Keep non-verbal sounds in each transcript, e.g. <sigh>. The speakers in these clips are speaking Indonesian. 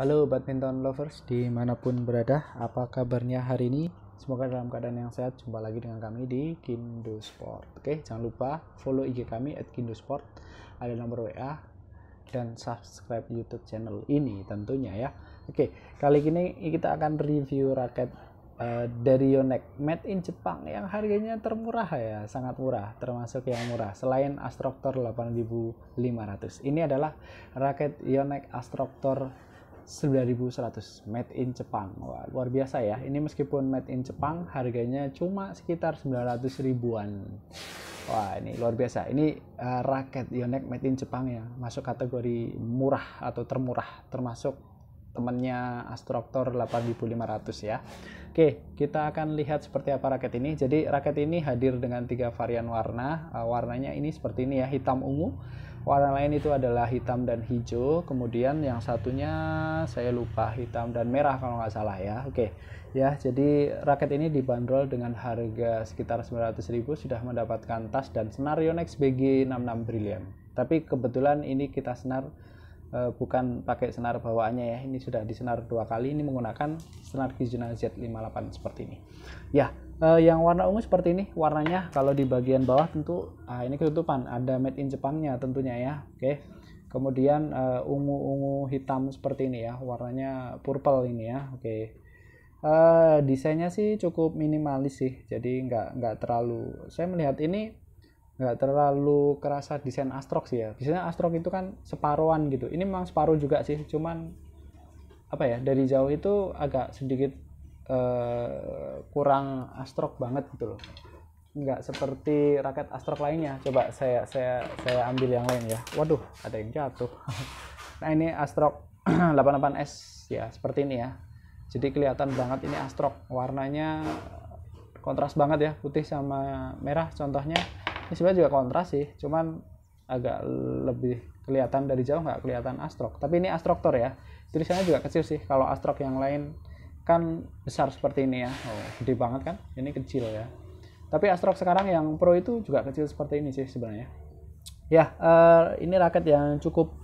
Halo badminton lovers dimanapun berada, apa kabarnya hari ini? Semoga dalam keadaan yang sehat. Jumpa lagi dengan kami di Kindo Sport. Oke, jangan lupa follow IG kami at Kindo Sport, Ada nomor WA dan subscribe YouTube channel ini tentunya ya. Oke, kali ini kita akan review raket eh, dari Yonex made in Jepang yang harganya termurah ya, sangat murah, termasuk yang murah selain Astroctor 8500. Ini adalah raket Yonex Astroctor 9100 made in Jepang Wah, luar biasa ya ini meskipun made in Jepang harganya cuma sekitar 900 ribuan Wah ini luar biasa. Ini uh, raket Yonex made in Jepang ya, masuk kategori murah atau termurah, termasuk temennya Astroctor 8500 ya. Oke, kita akan lihat seperti apa raket ini. Jadi raket ini hadir dengan tiga varian warna. Uh, warnanya ini seperti ini ya, hitam ungu, warna lain itu adalah hitam dan hijau kemudian yang satunya saya lupa hitam dan merah kalau nggak salah ya oke ya jadi raket ini dibanderol dengan harga sekitar 900.000 sudah mendapatkan tas dan senar Yonex BG66 Brilliant tapi kebetulan ini kita senar e, bukan pakai senar bawaannya ya ini sudah disenar dua kali ini menggunakan senar Kizuna Z58 seperti ini ya uh, yang warna ungu seperti ini warnanya kalau di bagian bawah tentu ah, ini ketutupan ada made in Jepangnya tentunya ya oke okay. kemudian uh, eh, ungu ungu hitam seperti ini ya warnanya purple ini ya oke okay. uh, eh, desainnya sih cukup minimalis sih jadi nggak nggak terlalu saya melihat ini nggak terlalu kerasa desain astrok sih ya biasanya astrok itu kan separuhan gitu ini memang separuh juga sih cuman apa ya dari jauh itu agak sedikit Eh, kurang astrok banget gitu loh nggak seperti raket astrok lainnya coba saya saya saya ambil yang lain ya waduh ada yang jatuh <laughs> nah ini astrok 88s <clears throat> ya seperti ini ya jadi kelihatan banget ini astrok warnanya kontras banget ya putih sama merah contohnya ini sebenarnya juga kontras sih cuman agak lebih kelihatan dari jauh nggak kelihatan astrok tapi ini astroktor ya tulisannya juga kecil sih kalau astrok yang lain kan besar seperti ini ya oh, gede banget kan ini kecil ya tapi Astrox sekarang yang Pro itu juga kecil seperti ini sih sebenarnya ya uh, ini raket yang cukup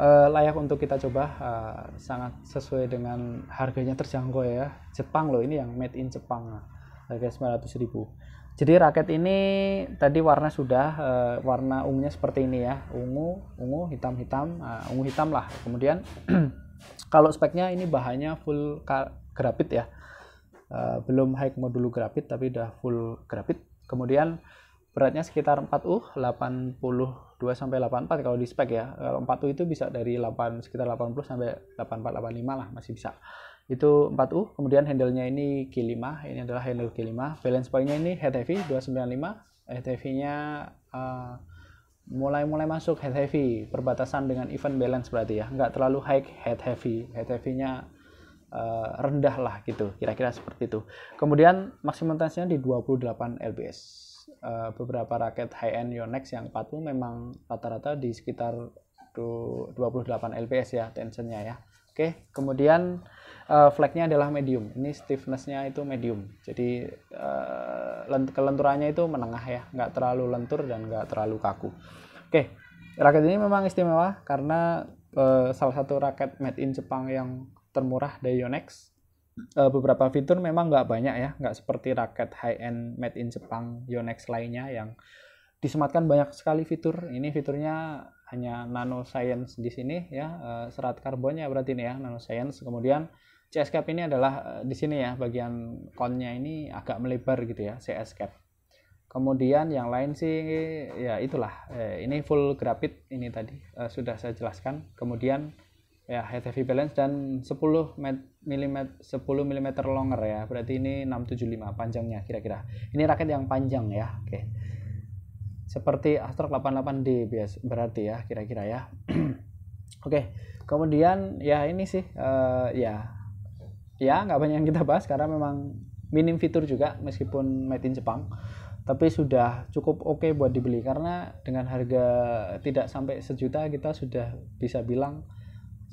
uh, layak untuk kita coba uh, sangat sesuai dengan harganya terjangkau ya Jepang loh ini yang made in Jepang harga 900 ribu jadi raket ini tadi warna sudah uh, warna ungunya seperti ini ya ungu ungu hitam hitam uh, ungu hitam lah kemudian <clears throat> kalau speknya ini bahannya full grafit ya uh, belum high modulo grafit tapi udah full grafit kemudian beratnya sekitar 4U 82 sampai 84 kalau di spek ya kalau 4U itu bisa dari 8 sekitar 80 sampai 84 85 lah masih bisa itu 4U kemudian handle-nya ini G5 ini adalah handle G5 balance point-nya ini head heavy 295 head heavy-nya uh, mulai-mulai masuk head heavy perbatasan dengan event balance berarti ya nggak terlalu high head heavy head heavy-nya uh, rendah lah gitu kira-kira seperti itu kemudian maksimum tensinya di 28 lbs uh, beberapa raket high end Yonex yang 40 memang rata-rata di sekitar 28 lbs ya tensionnya ya oke okay. kemudian uh, flagnya adalah medium ini stiffnessnya itu medium jadi uh, kelenturannya itu menengah ya nggak terlalu lentur dan nggak terlalu kaku oke okay. raket ini memang istimewa karena uh, salah satu raket made in Jepang yang termurah dari Yonex. Uh, beberapa fitur memang nggak banyak ya, nggak seperti raket high-end made in Jepang Yonex lainnya yang disematkan banyak sekali fitur. Ini fiturnya hanya nano science di sini ya, uh, serat karbonnya berarti ini ya, nano science Kemudian CS cap ini adalah uh, di sini ya, bagian konnya ini agak melebar gitu ya, CS cap kemudian yang lain sih ya itulah uh, ini full grafit ini tadi uh, sudah saya jelaskan kemudian ya head heavy balance dan 10 mm 10 mm longer ya berarti ini 675 panjangnya kira-kira ini raket yang panjang ya oke seperti Astra 88D bias berarti ya kira-kira ya <clears throat> oke kemudian ya ini sih uh, ya ya nggak banyak yang kita bahas karena memang minim fitur juga meskipun made in Jepang tapi sudah cukup oke okay buat dibeli karena dengan harga tidak sampai sejuta kita sudah bisa bilang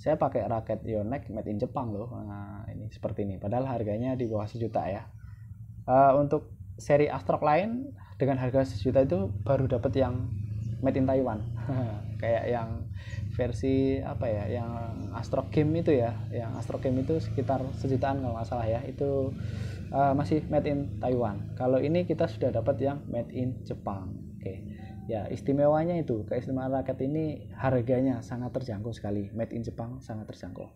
saya pakai raket Yonex made in Jepang loh nah ini seperti ini padahal harganya di bawah sejuta ya uh, untuk seri Astrok lain dengan harga sejuta itu baru dapat yang made in Taiwan <laughs> kayak yang versi apa ya yang Astro Game itu ya yang Astro Game itu sekitar sejutaan kalau nggak salah ya itu uh, masih made in Taiwan kalau ini kita sudah dapat yang made in Jepang oke okay ya istimewanya itu keistimewaan raket ini harganya sangat terjangkau sekali made in Jepang sangat terjangkau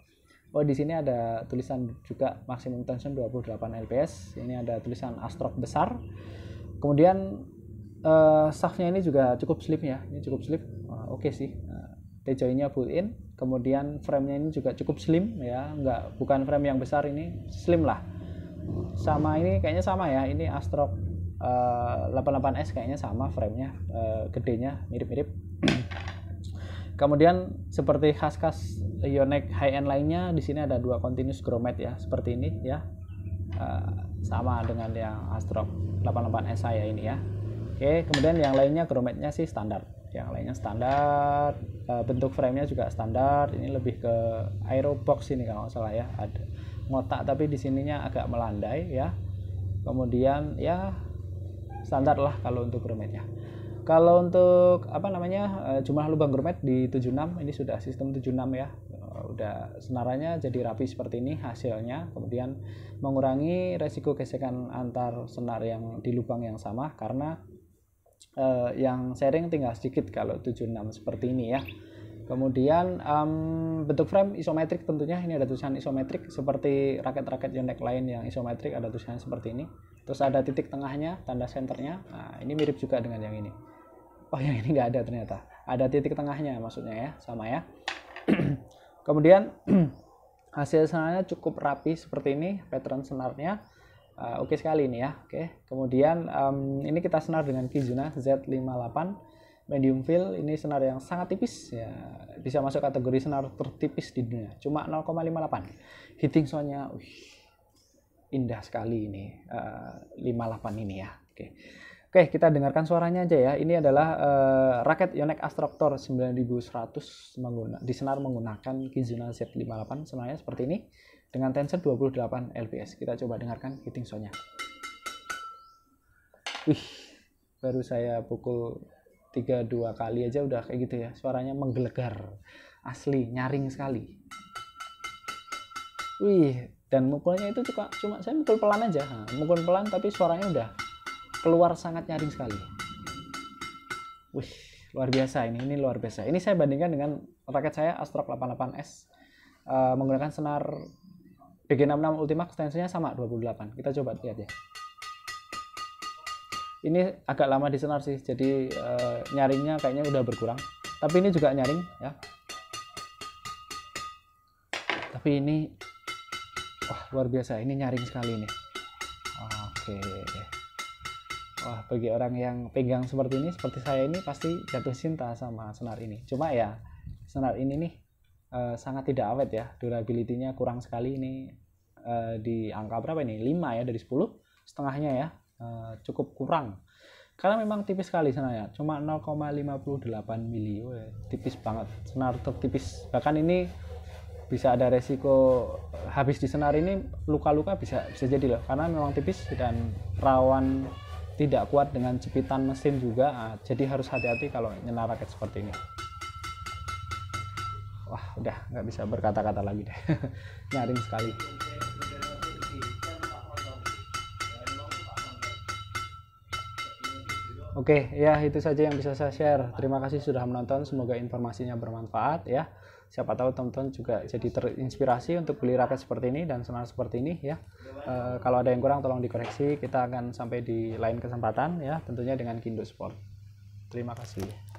oh di sini ada tulisan juga maksimum tension 28 lps ini ada tulisan astrop besar kemudian uh, eh, shaftnya ini juga cukup slip ya ini cukup slip uh, oke okay sih uh, eh, tejoinya built in kemudian frame nya ini juga cukup slim ya nggak bukan frame yang besar ini slim lah sama ini kayaknya sama ya ini astrop uh, eh, 88S kayaknya sama framenya uh, gedenya mirip-mirip <clears throat> kemudian seperti khas-khas Yonex high-end lainnya di sini ada dua continuous gromet ya seperti ini ya uh, sama dengan yang Astro 88S saya ini ya oke kemudian yang lainnya grometnya sih standar yang lainnya standar uh, bentuk framenya juga standar ini lebih ke aerobox ini kalau nggak salah ya ada ngotak tapi di sininya agak melandai ya kemudian ya standar lah kalau untuk grometnya kalau untuk apa namanya eh, jumlah lubang gromet di 76 ini sudah sistem 76 ya eh, udah senaranya jadi rapi seperti ini hasilnya kemudian mengurangi resiko gesekan antar senar yang di lubang yang sama karena eh, yang sharing tinggal sedikit kalau 76 seperti ini ya Kemudian um, bentuk frame isometrik tentunya ini ada tulisan isometrik seperti raket-raket Yonex lain yang isometrik ada tulisan seperti ini. Terus ada titik tengahnya, tanda senternya. Nah, ini mirip juga dengan yang ini. Oh, yang ini nggak ada ternyata. Ada titik tengahnya maksudnya ya, sama ya. <clears throat> Kemudian <clears throat> hasil senarnya cukup rapi seperti ini pattern senarnya. Uh, Oke okay sekali ini ya. Oke. Okay. Kemudian um, ini kita senar dengan Kizuna Z58 medium fill ini senar yang sangat tipis ya bisa masuk kategori senar tertipis di dunia cuma 0,58 hitting soalnya wih, indah sekali ini uh, eh, 58 ini ya oke okay. oke okay, kita dengarkan suaranya aja ya ini adalah uh, raket Yonex Astroctor 9100 di senar menggunakan Kizuna Z58 senarnya seperti ini dengan tensor 28 lps kita coba dengarkan hitting soalnya wih baru saya pukul tiga dua kali aja udah kayak gitu ya suaranya menggelegar asli nyaring sekali wih dan mukulnya itu cuma, cuma saya mukul pelan aja nah, mukul pelan tapi suaranya udah keluar sangat nyaring sekali wih luar biasa ini ini luar biasa ini saya bandingkan dengan raket saya Astrok 88S uh, menggunakan senar BG66 Ultimax tensinya sama 28 kita coba lihat ya ini agak lama di senar sih jadi uh, nyaringnya kayaknya udah berkurang tapi ini juga nyaring ya tapi ini wah luar biasa ini nyaring sekali ini. oke wah bagi orang yang pegang seperti ini seperti saya ini pasti jatuh cinta sama senar ini cuma ya senar ini nih uh, sangat tidak awet ya durability-nya kurang sekali ini uh, di angka berapa ini 5 ya dari 10 setengahnya ya Eh, cukup kurang karena memang tipis sekali senarnya cuma 0,58 mili tipis banget senar tertipis bahkan ini bisa ada resiko habis di senar ini luka-luka bisa bisa jadi loh karena memang tipis dan rawan tidak kuat dengan jepitan mesin juga ah, jadi harus hati-hati kalau nyenar raket seperti ini wah udah nggak bisa berkata-kata lagi deh <laughs> nyaring sekali Oke, ya itu saja yang bisa saya share. Terima kasih sudah menonton, semoga informasinya bermanfaat ya. Siapa tahu teman-teman juga jadi terinspirasi untuk beli raket seperti ini dan senar seperti ini ya. E, kalau ada yang kurang tolong dikoreksi, kita akan sampai di lain kesempatan ya, tentunya dengan Kindo Sport. Terima kasih.